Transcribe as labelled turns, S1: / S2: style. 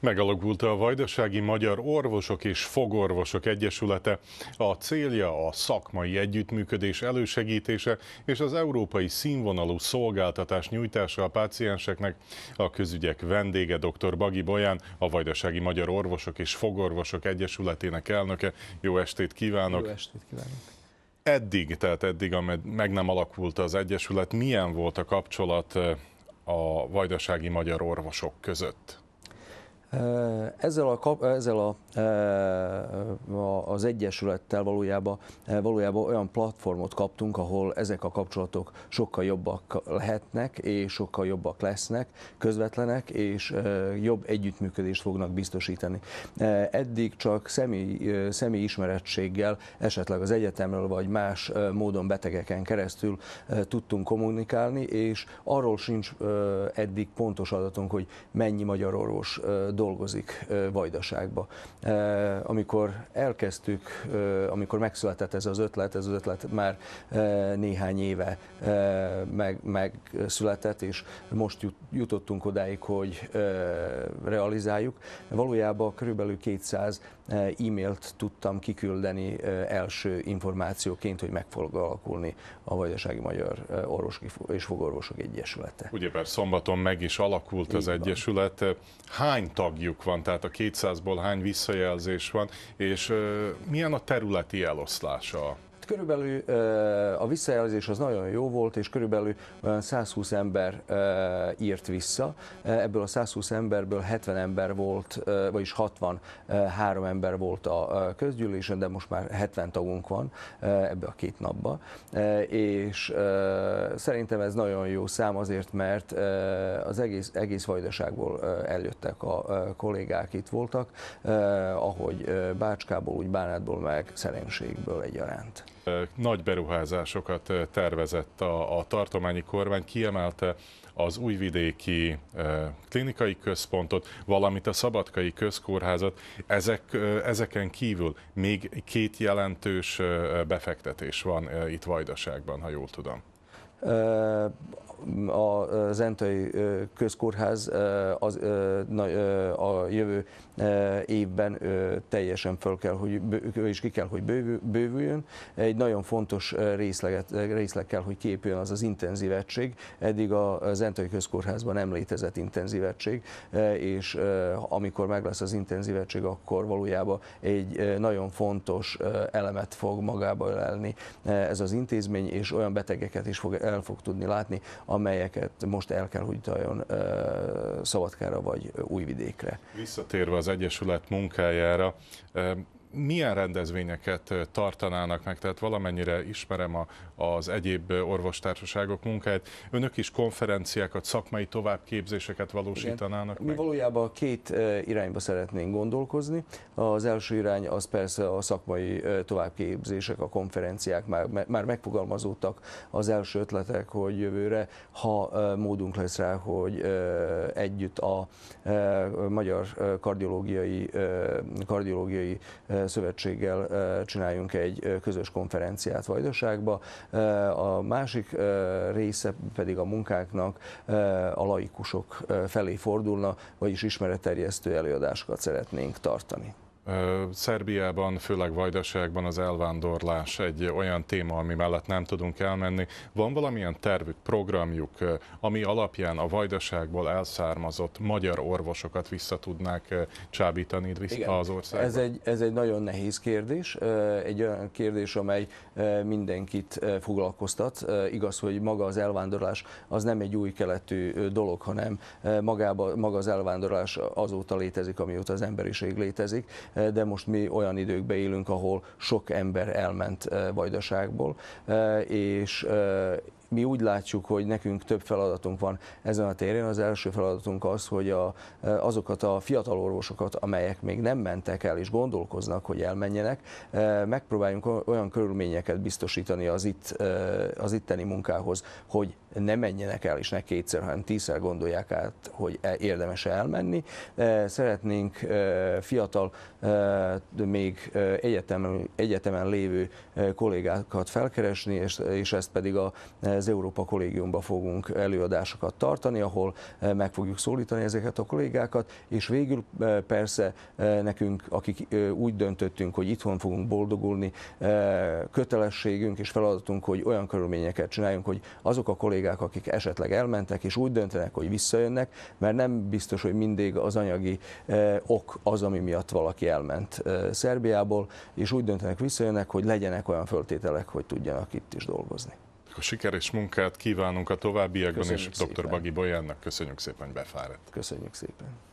S1: Megalakult a Vajdasági Magyar Orvosok és Fogorvosok Egyesülete. A célja a szakmai együttműködés elősegítése és az európai színvonalú szolgáltatás nyújtása a pácienseknek. A közügyek vendége dr. Bagi Boján, a Vajdasági Magyar Orvosok és Fogorvosok Egyesületének elnöke. Jó estét kívánok! Jó estét kívánok! Eddig, tehát eddig, amed meg nem alakult az Egyesület, milyen volt a kapcsolat eh, a vajdasági magyar orvosok között?
S2: Ezzel, a, ezzel a, az egyesülettel valójában, valójában olyan platformot kaptunk, ahol ezek a kapcsolatok sokkal jobbak lehetnek, és sokkal jobbak lesznek, közvetlenek, és jobb együttműködést fognak biztosítani. Eddig csak személy, személy ismerettséggel, esetleg az egyetemről, vagy más módon betegeken keresztül tudtunk kommunikálni, és arról sincs eddig pontos adatunk, hogy mennyi magyar orvos dolgozik Vajdaságba. Amikor elkezdtük, amikor megszületett ez az ötlet, ez az ötlet már néhány éve meg, és most jutottunk odáig, hogy realizáljuk. Valójában körülbelül 200 e-mailt tudtam kiküldeni első információként, hogy meg fog alakulni a Vajdasági Magyar Orvos és Fogorvosok Egyesülete.
S1: Ugye szombaton meg is alakult Így az van. Egyesület. Hány tag tagjuk van, tehát a 200-ból hány visszajelzés van, és milyen a területi eloszlása
S2: körülbelül a visszajelzés az nagyon jó volt, és körülbelül 120 ember írt vissza. Ebből a 120 emberből 70 ember volt, vagyis 63 ember volt a közgyűlésen, de most már 70 tagunk van ebbe a két napba. És szerintem ez nagyon jó szám azért, mert az egész, egész vajdaságból eljöttek a kollégák, itt voltak, ahogy Bácskából, úgy Bánátból, meg Szerencségből egyaránt.
S1: Nagy beruházásokat tervezett a, a tartományi kormány, kiemelte az újvidéki klinikai központot, valamint a szabadkai közkórházat. Ezek, ezeken kívül még két jelentős befektetés van itt Vajdaságban, ha jól tudom
S2: a zentai Közkórház az, a jövő évben teljesen föl kell, hogy, és ki kell, hogy bővüljön. Egy nagyon fontos részleget, részleg kell, hogy képüljön az az intenzív egység. Eddig a zentai Közkórházban nem létezett intenzív egység, és amikor meg lesz az intenzív egység, akkor valójában egy nagyon fontos elemet fog magába ölelni ez az intézmény, és olyan betegeket is fog, el fog tudni látni, amelyeket most el kell, hogy utaljon Szabadkára vagy Újvidékre.
S1: Visszatérve az Egyesület munkájára, milyen rendezvényeket tartanának meg, tehát valamennyire ismerem a, az egyéb orvostársaságok munkáját. Önök is konferenciákat, szakmai továbbképzéseket valósítanának
S2: Igen. meg? Mi valójában két irányba szeretnénk gondolkozni. Az első irány az persze a szakmai továbbképzések, a konferenciák, már, már megfogalmazódtak az első ötletek, hogy jövőre, ha módunk lesz rá, hogy együtt a magyar kardiológiai, kardiológiai szövetséggel csináljunk egy közös konferenciát Vajdaságba. A másik része pedig a munkáknak a laikusok felé fordulna, vagyis ismeretterjesztő előadásokat szeretnénk tartani.
S1: Szerbiában, főleg Vajdaságban az elvándorlás egy olyan téma, ami mellett nem tudunk elmenni. Van valamilyen tervük, programjuk, ami alapján a Vajdaságból elszármazott magyar orvosokat vissza tudnák csábítani vissza az országba? Ez egy,
S2: ez egy nagyon nehéz kérdés, egy olyan kérdés, amely mindenkit foglalkoztat. Igaz, hogy maga az elvándorlás az nem egy új keletű dolog, hanem magába, maga az elvándorlás azóta létezik, amióta az emberiség létezik de most mi olyan időkbe élünk, ahol sok ember elment eh, vajdaságból, eh, és eh, mi úgy látjuk, hogy nekünk több feladatunk van ezen a téren. Az első feladatunk az, hogy a, eh, azokat a fiatal orvosokat, amelyek még nem mentek el és gondolkoznak, hogy elmenjenek, eh, megpróbáljunk olyan körülményeket biztosítani az, itt, eh, az itteni munkához, hogy ne menjenek el, és ne kétszer, hanem tízszer gondolják át, hogy e-, érdemes elmenni. Szeretnénk fiatal, még egyetemen, egyetemen lévő kollégákat felkeresni, és, és ezt pedig a az Európa Kollégiumba fogunk előadásokat tartani, ahol eh, meg fogjuk szólítani ezeket a kollégákat, és végül eh, persze eh, nekünk, akik úgy döntöttünk, hogy itthon fogunk boldogulni, kötelességünk és feladatunk, hogy olyan körülményeket csináljunk, hogy azok a kollégák, akik esetleg elmentek, és úgy döntenek, hogy visszajönnek, mert nem biztos, hogy mindig az anyagi ok az, ami miatt valaki elment Szerbiából, és úgy döntenek, visszajönnek, hogy legyenek olyan föltételek, hogy tudjanak itt is dolgozni.
S1: Akkor sikeres munkát kívánunk a továbbiakban, köszönjük és szépen. dr. Bagi Bolyánnak köszönjük szépen, hogy befáradt.
S2: Köszönjük szépen.